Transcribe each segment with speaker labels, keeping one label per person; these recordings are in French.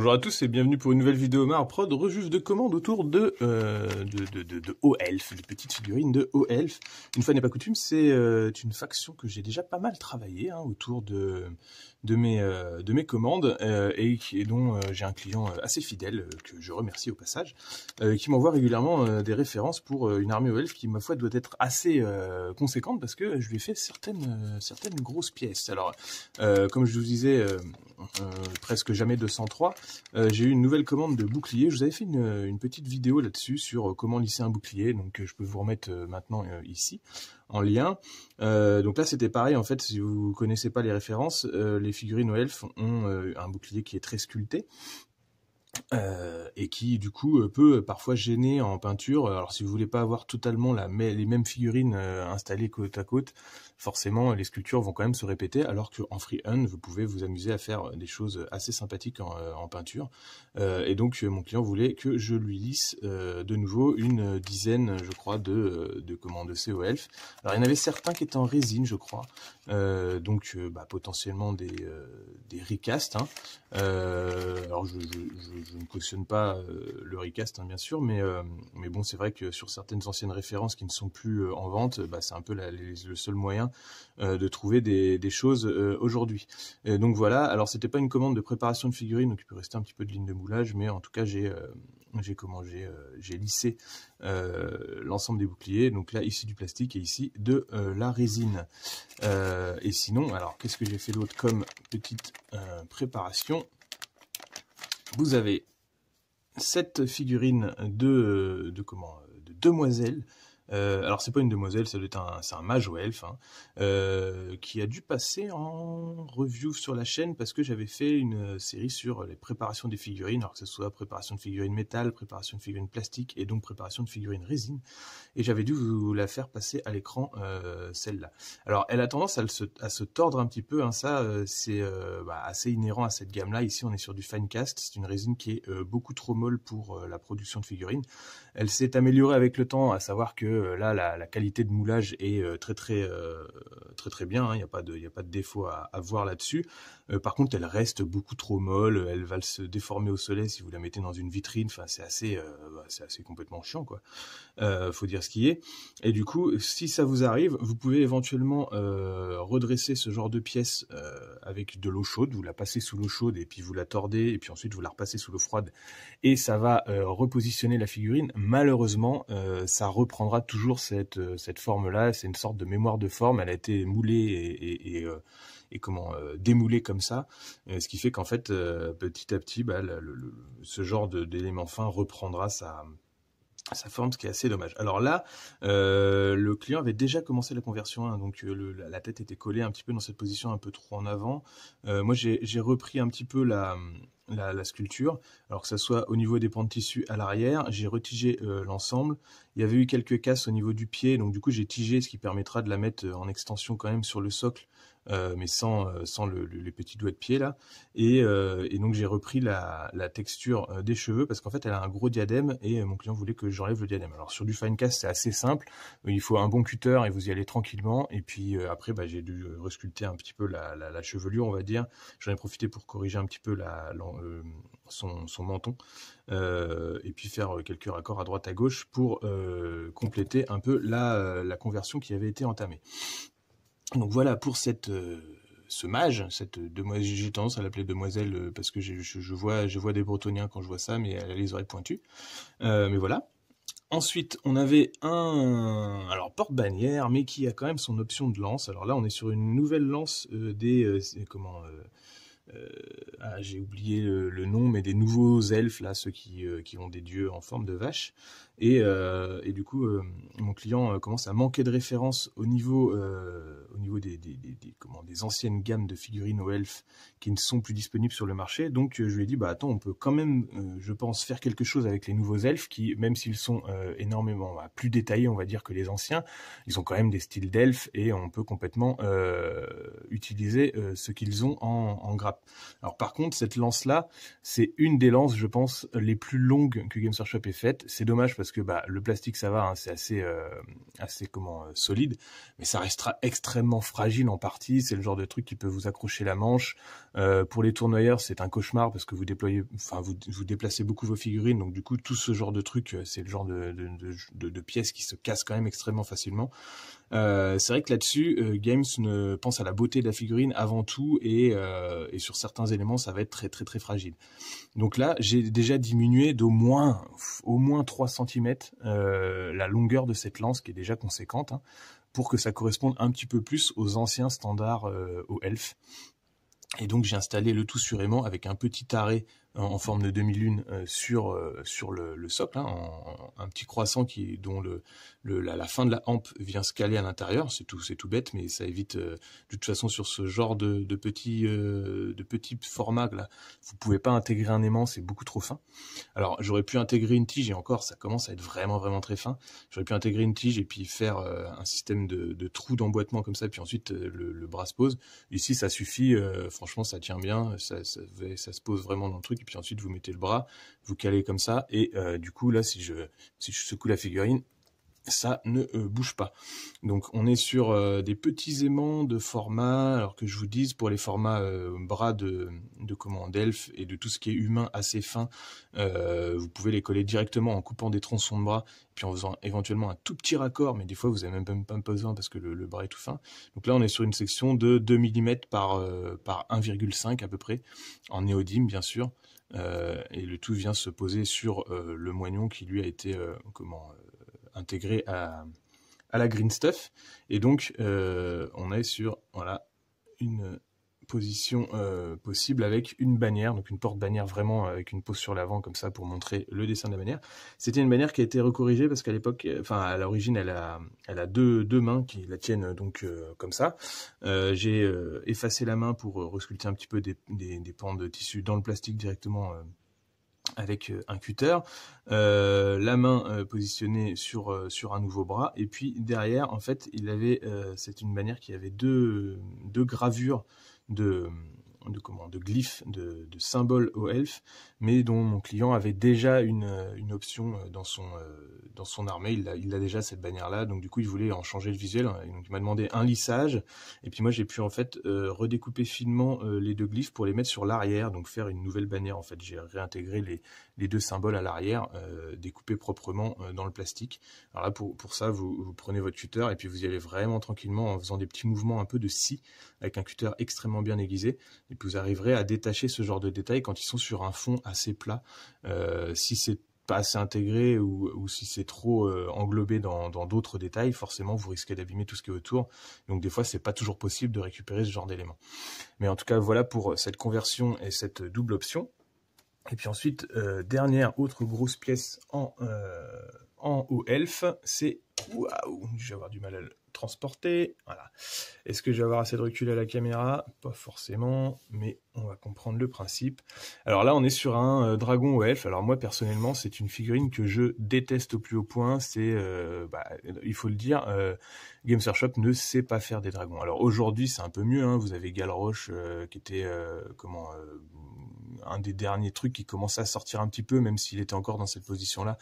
Speaker 1: Bonjour à tous et bienvenue pour une nouvelle vidéo Mar Prod, rejuve de commandes autour de, de, de, de, de O-Elf, de petites figurines de O-Elf. Une fois n'est pas coutume, c'est une faction que j'ai déjà pas mal travaillée autour de, de, mes, de mes commandes et, dont j'ai un client assez fidèle, que je remercie au passage, qui m'envoie régulièrement des références pour une armée O-Elf qui, ma foi, doit être assez conséquente parce que je lui ai fait certaines, certaines grosses pièces. Alors, comme je vous disais euh, presque jamais 203, euh, j'ai eu une nouvelle commande de bouclier. Je vous avais fait une, petite vidéo là-dessus sur euh, comment lisser un bouclier, donc je peux vous remettre maintenant ici en lien. donc là, c'était pareil. En fait, si vous connaissez pas les références, les figurines elfes ont un bouclier qui est très sculpté et qui du coup euh, peut euh, parfois gêner en peinture. Euh, alors si vous voulez pas avoir totalement la, les mêmes figurines installées côte à côte, forcément les sculptures vont quand même se répéter, alors qu'en freehand, vous pouvez vous amuser à faire des choses assez sympathiques en, peinture. et donc mon client voulait que je lui lisse de nouveau une dizaine, je crois, de, de commandes Alors il y en avait certains qui étaient en résine, je crois, donc bah, potentiellement des, recasts. Hein. alors je ne cautionne pas euh, le recast, hein, bien sûr, mais, euh, mais bon, c'est vrai que sur certaines anciennes références qui ne sont plus euh, en vente, bah, c'est un peu le seul moyen de trouver des, choses aujourd'hui. Donc voilà, alors c'était pas une commande de préparation de figurines, donc il peut rester un petit peu de ligne de moulage, mais en tout cas, j'ai j'ai commencé j'ai lissé l'ensemble des boucliers donc là ici du plastique et ici de la résine et sinon alors qu'est ce que j'ai fait d'autre comme petite préparation vous avez cette figurine de, euh, de comment euh, de demoiselle euh, alors c'est pas une demoiselle, c'est un mage ou elfe, hein, euh, qui a dû passer en review sur la chaîne parce que j'avais fait une euh, série sur les préparations des figurines, alors que ce soit préparation de figurines métal, préparation de figurines plastique et donc préparation de figurines résine, et j'avais dû vous la faire passer à l'écran celle-là. Alors elle a tendance à, se, tordre un petit peu, hein, ça c'est bah, assez inhérent à cette gamme-là. Ici on est sur du cast, c'est une résine qui est beaucoup trop molle pour la production de figurines. Elle s'est améliorée avec le temps, à savoir que euh, là, la, qualité de moulage est euh, très très euh, très très bien. Hein. Il n'y a pas de a pas de défaut à, voir là-dessus. par contre, elle reste beaucoup trop molle. Elle va se déformer au soleil si vous la mettez dans une vitrine. Enfin, c'est assez bah, c'est assez complètement chiant quoi. faut dire ce qui est. Et du coup, si ça vous arrive, vous pouvez éventuellement redresser ce genre de pièce avec de l'eau chaude. Vous la passez sous l'eau chaude et puis vous la tordez et puis ensuite vous la repassez sous l'eau froide et ça va repositionner la figurine. Malheureusement, ça reprendra toujours euh, cette, forme-là, c'est une sorte de mémoire de forme, elle a été moulée et, euh, comment euh, démoulée comme ça, ce qui fait qu'en fait, petit à petit, bah, ce genre d'élément fin reprendra sa, forme, ce qui est assez dommage. Alors là, le client avait déjà commencé la conversion hein, donc la tête était collée un petit peu dans cette position un peu trop en avant. moi, j'ai repris un petit peu la, la, sculpture, alors que ça soit au niveau des pans de tissu à l'arrière, j'ai retigé euh, l'ensemble. Il y avait eu quelques casses au niveau du pied, donc du coup j'ai tigé, ce qui permettra de la mettre euh, en extension quand même sur le socle, euh, mais sans, sans le, les petits doigts de pied là. Et, donc j'ai repris la, texture des cheveux parce qu'en fait elle a un gros diadème et mon client voulait que j'enlève le diadème. Alors sur du fine cast c'est assez simple, il faut un bon cutter et vous y allez tranquillement. Et puis après bah, j'ai dû resculpter un petit peu la, la chevelure on va dire. J'en ai profité pour corriger un petit peu la, euh, son, menton, euh, et puis faire quelques raccords à droite à gauche pour euh, compléter un peu la, conversion qui avait été entamée. Donc voilà pour cette ce mage, cette demoiselle, j'ai tendance à l'appeler demoiselle parce que je, vois, je vois des Bretoniens quand je vois ça, mais elle a les oreilles pointues. mais voilà. Ensuite, on avait un alors porte-bannière, mais qui a quand même son option de lance. Alors là, on est sur une nouvelle lance des comment euh, ah, j'ai oublié le, nom, mais des nouveaux elfes là, ceux qui, euh, qui ont des dieux en forme de vache, euh, et, du coup, euh, mon client euh, commence à manquer de références au niveau, au niveau des, des, des, anciennes gammes de figurines elfes qui ne sont plus disponibles sur le marché. Donc, je lui ai dit, bah attends, on peut quand même, je pense, faire quelque chose avec les nouveaux elfes qui, même s'ils sont énormément bah, plus détaillés, on va dire, que les anciens, ils ont quand même des styles d'elfes et on peut complètement utiliser ce qu'ils ont en, grappe. Alors, par contre, cette lance-là, c'est une des lances, je pense, les plus longues que Games Workshop ait faites. C'est dommage parce parce que bah, le plastique, ça va, hein, c'est assez, euh, assez comment, euh, solide, mais ça restera extrêmement fragile en partie. C'est le genre de truc qui peut vous accrocher la manche. Euh, pour les tournoyeurs, c'est un cauchemar parce que vous déployez, vous, déplacez beaucoup vos figurines, donc du coup, tout ce genre de truc, c'est le genre de, de, pièces qui se casse quand même extrêmement facilement. Euh, c'est vrai que là-dessus, euh, Games ne pense à la beauté de la figurine avant tout et, euh, sur certains éléments, ça va être très très fragile. Donc là, j'ai déjà diminué d'au moins au moins 3 cm la longueur de cette lance qui est déjà conséquente hein, pour que ça corresponde un petit peu plus aux anciens standards aux elfes. Et donc j'ai installé le tout sur aimant avec un petit arrêt en forme de demi-lune euh, sur euh, sur le, socle, hein, en, un petit croissant qui dont le, la, fin de la hampe vient se caler à l'intérieur. C'est tout c'est tout bête, mais ça évite euh, de toute façon sur ce genre de, de petits de petits format là, vous pouvez pas intégrer un aimant, c'est beaucoup trop fin. Alors j'aurais pu intégrer une tige et encore ça commence à être vraiment vraiment très fin. J'aurais pu intégrer une tige et puis faire un système de, de trous d'emboîtement comme ça, puis ensuite le, bras se pose. Ici ça suffit, franchement ça tient bien, ça, ça se pose vraiment dans le truc et puis ensuite vous mettez le bras, vous calez comme ça, et euh, du coup là si je, secoue la figurine, ça ne euh, bouge pas. Donc on est sur euh, des petits aimants de format, alors que je vous dise pour les formats bras de, de elf et de tout ce qui est humain assez fin, vous pouvez les coller directement en coupant des tronçons de bras, puis en faisant éventuellement un tout petit raccord, mais des fois vous n'avez même pas besoin parce que le, bras est tout fin. Donc là on est sur une section de 2 mm par, par 1,5 à peu près, en néodyme bien sûr. Euh, et le tout vient se poser sur euh, le moignon qui lui a été euh, comment intégré à, la green stuff. Et donc, on est sur voilà, une, position euh, possible avec une bannière, donc une porte-bannière vraiment euh, avec une pose sur l'avant comme ça pour montrer le dessin de la bannière. C'était une bannière qui a été recorrigée parce qu'à l'époque, euh, enfin à l'origine, elle a, elle a deux, deux mains qui la tiennent donc comme ça. J'ai effacé la main pour resculpter un petit peu des, des, pans de tissu dans le plastique directement avec un cutter, la main positionnée sur, sur un nouveau bras, et puis derrière, en fait, il avait, c'est une bannière qui avait deux, deux gravures de, glyphes, de, symboles aux elfes, mais dont mon client avait déjà une, une option euh, dans son, euh, dans son armée. Il a, déjà cette bannière-là, donc du coup, il voulait en changer le visuel. Hein. Donc, il m'a demandé un lissage, et puis moi, j'ai pu en fait euh, redécouper finement les deux glyphes pour les mettre sur l'arrière, donc faire une nouvelle bannière. En fait, j'ai réintégré les, les deux symboles à l'arrière euh, découpés proprement euh, dans le plastique. Alors là, pour, ça, vous, prenez votre cutter et puis vous y allez vraiment tranquillement en faisant des petits mouvements un peu de scie avec un cutter extrêmement bien aiguisé. Et puis vous arriverez à détacher ce genre de détails quand ils sont sur un fond assez plat. Euh, si c'est pas assez intégré ou, si c'est trop englobé dans d'autres détails, forcément vous risquez d'abîmer tout ce qui est autour. Donc des fois c'est pas toujours possible de récupérer ce genre d'éléments. Mais en tout cas voilà pour cette conversion et cette double option. Et puis ensuite, euh, dernière autre grosse pièce en, euh, en haut elf, c'est... Waouh Je vais avoir du mal à le transporter. Voilà. Est-ce que je vais avoir assez de recul à la caméra Pas forcément, mais on va comprendre le principe. Alors là, on est sur un euh, dragon ou elf Alors moi, personnellement, c'est une figurine que je déteste au plus haut point. C'est, bah, il faut le dire, Games Workshop ne sait pas faire des dragons. Alors aujourd'hui, c'est un peu mieux. Hein. Vous avez Galroche qui était, comment un des derniers trucs qui commençait à sortir un petit peu, même s'il était encore dans cette position-là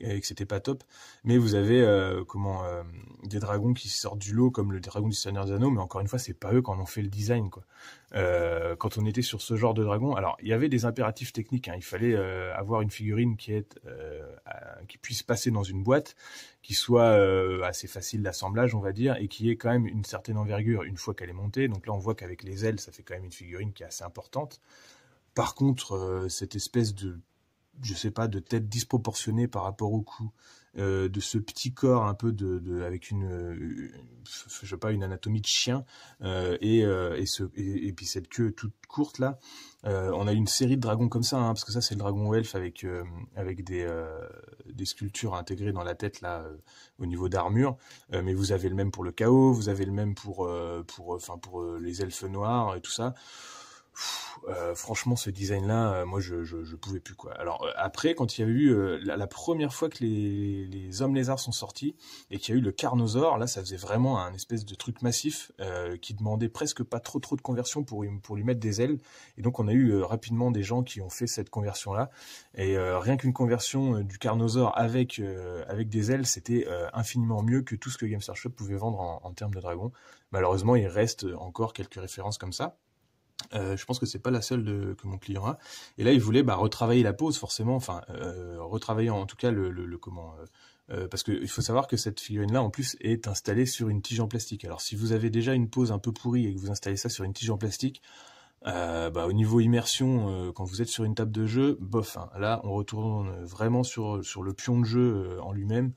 Speaker 1: et que c'était pas top. Mais vous avez euh, comment euh, des dragons qui sortent du lot comme le dragon du Seigneur des Anneaux, mais encore une fois, c'est pas eux quand on fait le design quoi. Euh, quand on était sur ce genre de dragon, alors il y avait des impératifs techniques. Hein. Il fallait avoir une figurine qui est qui puisse passer dans une boîte, qui soit assez facile d'assemblage, on va dire, et qui ait quand même une certaine envergure une fois qu'elle est montée. Donc là, on voit qu'avec les ailes, ça fait quand même une figurine qui est assez importante. Par contre, euh, cette espèce de, je sais pas, de tête disproportionnée par rapport au cou, euh, de ce petit corps un peu de, avec une, euh, je pas une anatomie de chien et, et, ce, et, puis cette queue toute courte là on a une série de dragons comme ça hein, parce que ça c'est le dragon elfe avec avec des des sculptures intégrées dans la tête là au niveau d'armure mais vous avez le même pour le chaos vous avez le même pour pour enfin pour les elfes noirs et tout ça euh, franchement, ce design-là, euh, moi, je, je, pouvais plus quoi. Alors euh, après, quand il y a eu la, première fois que les, hommes lézards sont sortis et qu'il y a eu le Carnosaure, là, ça faisait vraiment un espèce de truc massif qui demandait presque pas trop trop de conversion pour pour lui mettre des ailes. Et donc, on a eu rapidement des gens qui ont fait cette conversion-là. Et rien qu'une conversion du Carnosaure avec avec des ailes, c'était infiniment mieux que tout ce que Game pouvait vendre en, en termes de dragons. Malheureusement, il reste encore quelques références comme ça. Euh, je pense que c'est pas la seule que mon client a. Et là, il voulait bah, retravailler la pose forcément, enfin euh, retravailler en tout cas le, comment. Euh, euh, parce qu'il faut savoir que cette figurine-là, en plus, est installée sur une tige en plastique. Alors, si vous avez déjà une pose un peu pourrie et que vous installez ça sur une tige en plastique, bah, au niveau immersion, quand vous êtes sur une table de jeu, bof. Hein. là, on retourne vraiment sur, sur le pion de jeu en lui-même.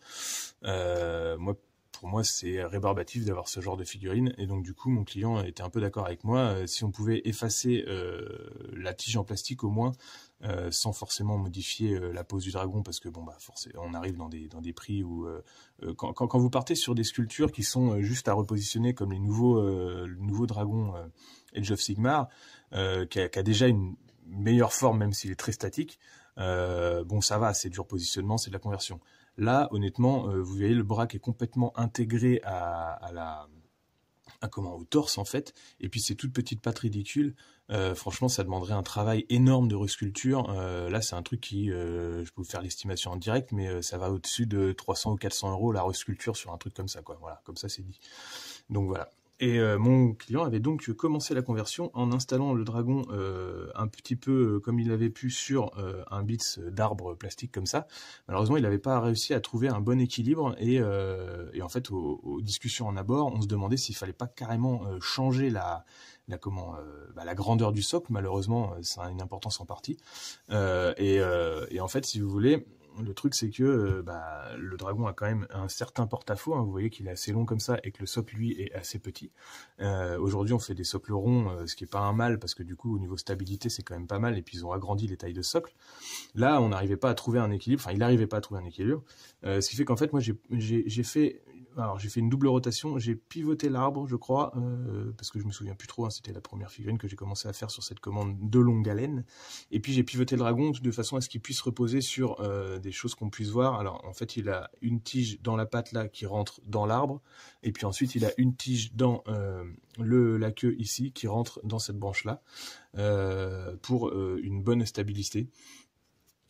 Speaker 1: moi, pour moi, c'est rébarbatif d'avoir ce genre de figurine. Et donc, du coup, mon client était un peu d'accord avec moi. Euh, si on pouvait effacer euh, la tige en plastique, au moins, euh, sans forcément modifier la pose du dragon parce que bon bah forcément on arrive dans des dans des prix où quand, vous partez sur des sculptures qui sont juste à repositionner comme les nouveaux le nouveau dragon Edge of Sigmar qui, a, déjà une meilleure forme même s'il est très statique bon ça va c'est du repositionnement c'est de la conversion Là, honnêtement, euh, vous voyez le bras qui est complètement intégré à, la comment au torse en fait et puis ces toutes petites pattes ridicules euh, franchement ça demanderait un travail énorme de resculpture euh, là c'est un truc qui je peux vous faire l'estimation en direct mais ça va au-dessus de 300 ou 400 euros la resculpture sur un truc comme ça quoi voilà comme ça c'est dit donc voilà et euh, mon client avait donc commencé la conversion en installant le dragon euh, un petit peu euh, comme il l'avait pu sur un bits d'arbre plastique comme ça. Malheureusement, il n'avait pas réussi à trouver un bon équilibre et, et en fait, aux, discussions en abord, on se demandait s'il fallait pas carrément changer la, la comment bah, la grandeur du socle malheureusement ça a une importance en partie et, et, en fait si vous voulez le truc, c'est que euh, bah, le dragon a quand même un certain porte-à-faux. Hein. Vous voyez qu'il est assez long comme ça et que le socle, lui, est assez petit. Euh, aujourd'hui, on fait des socles ronds, euh, ce qui n'est pas un mal parce que du coup, au niveau stabilité, c'est quand même pas mal. Et puis, ils ont agrandi les tailles de socle. Là, on n'arrivait pas à trouver un équilibre. Enfin, il n'arrivait pas à trouver un équilibre. ce qui fait qu'en fait, moi, j'ai fait alors j'ai fait une double rotation, j'ai pivoté l'arbre, je crois, euh, parce que je me souviens plus trop, hein, c'était la première figurine que j'ai commencé à faire sur cette commande de longue haleine. Et puis j'ai pivoté le dragon de façon à ce qu'il puisse reposer sur euh, des choses qu'on puisse voir. Alors en fait, il a une tige dans la patte là qui rentre dans l'arbre, et puis ensuite il a une tige dans euh, le, la queue ici qui rentre dans cette branche là pour une bonne stabilité.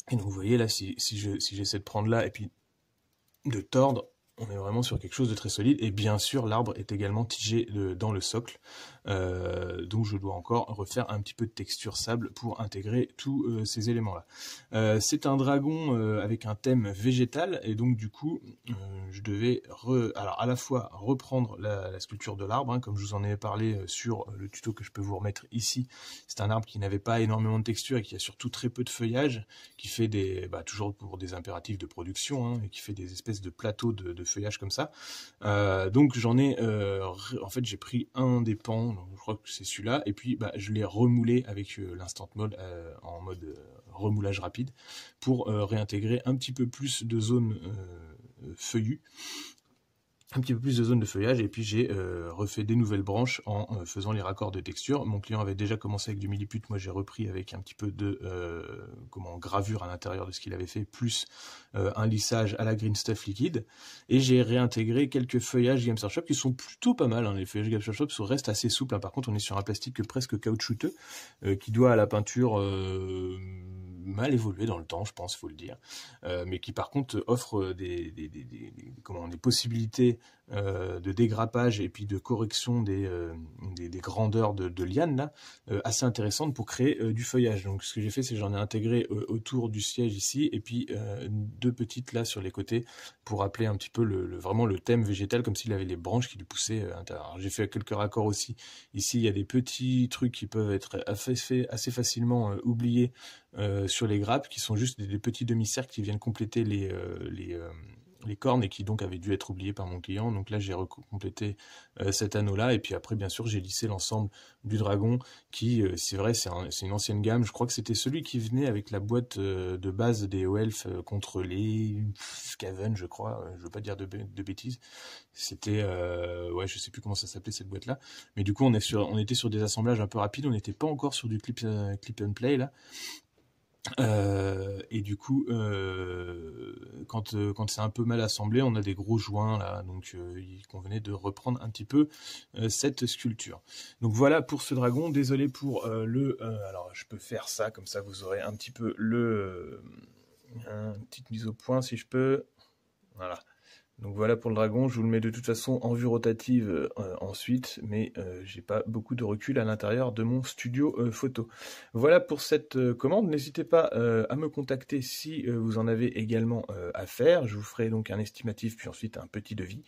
Speaker 1: Et donc vous voyez là, si, si j'essaie de prendre là et puis de tordre, on est vraiment sur quelque chose de très solide. Et bien sûr, l'arbre est également tigé dans le socle. Euh, donc je dois encore refaire un petit peu de texture sable pour intégrer tous euh, ces éléments-là. Euh, c'est un dragon avec un thème végétal. Et donc du coup, je devais alors, à la fois reprendre la, sculpture de l'arbre, hein, comme je vous en ai parlé sur le tuto que je peux vous remettre ici. C'est un arbre qui n'avait pas énormément de texture et qui a surtout très peu de feuillage, qui fait des bah, toujours pour des impératifs de production, hein, et qui fait des espèces de plateaux de, de feuillage comme ça. Euh, donc j'en ai, euh, en fait j'ai pris un des pans, je crois que c'est celui-là, et puis bah, je l'ai remoulé avec euh, l'instant mode en mode remoulage rapide pour réintégrer un petit peu plus de zones feuillues un petit peu plus de zone de feuillage et puis j'ai euh, refait des nouvelles branches en euh, faisant les raccords de texture. Mon client avait déjà commencé avec du milliput, moi j'ai repris avec un petit peu de euh, comment gravure à l'intérieur de ce qu'il avait fait, plus un lissage à la green stuff liquide. Et j'ai réintégré quelques feuillages GameStar Shop qui sont plutôt pas mal. Hein. Les feuillages Games Shop restent assez souples. Hein. Par contre on est sur un plastique presque caoutchouteux qui doit à la peinture mal évolué dans le temps, je pense, faut le dire, euh, mais qui par contre offre des, comment, des possibilités euh, de dégrappage et puis de correction des, euh, des, grandeurs de, liane lianes là, assez intéressantes pour créer du feuillage. Donc ce que j'ai fait, c'est j'en ai intégré autour du siège ici et puis deux petites là sur les côtés pour rappeler un petit peu le, vraiment le thème végétal comme s'il avait les branches qui lui poussaient J'ai fait quelques raccords aussi. Ici, il y a des petits trucs qui peuvent être assez facilement oubliés euh, sur les grappes, qui sont juste des, petits demi-cercles qui viennent compléter les, euh, les, euh, les, cornes et qui donc avaient dû être oubliés par mon client. Donc là, j'ai complété cet anneau-là. Et puis après, bien sûr, j'ai lissé l'ensemble du dragon, qui, c'est vrai, c'est une ancienne gamme. Je crois que c'était celui qui venait avec la boîte de base des Elf contre les Skaven, je crois. Je veux pas dire de, bêtises. C'était, ouais, je sais plus comment ça s'appelait cette boîte-là. Mais du coup, on, est on était sur des assemblages un peu rapides. On n'était pas encore sur du clip, clip and play, là. Euh, et du coup, euh, quand, euh, quand c'est un peu mal assemblé, on a des gros joints là, donc il convenait de reprendre un petit peu cette sculpture. Donc voilà pour ce dragon. Désolé pour le. alors je peux faire ça comme ça, vous aurez un petit peu le. une petite mise au point si je peux. Voilà. Donc voilà pour le dragon, je vous le mets de toute façon en vue rotative euh, ensuite, mais euh, j'ai pas beaucoup de recul à l'intérieur de mon studio euh, photo. Voilà pour cette commande, n'hésitez pas à me contacter si vous en avez également à faire, je vous ferai donc un estimatif puis ensuite un petit devis,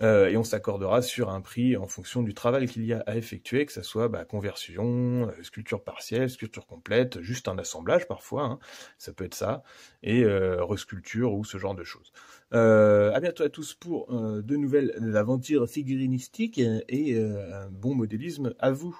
Speaker 1: et on s'accordera sur un prix en fonction du travail qu'il y a à effectuer, que ce soit bah, conversion, sculpture partielle, sculpture complète, juste un assemblage parfois, hein. ça peut être ça, et resculpture ou ce genre de choses. Euh, à bientôt à tous pour euh, de nouvelles aventures figurinistiques et, euh, un bon modélisme à vous.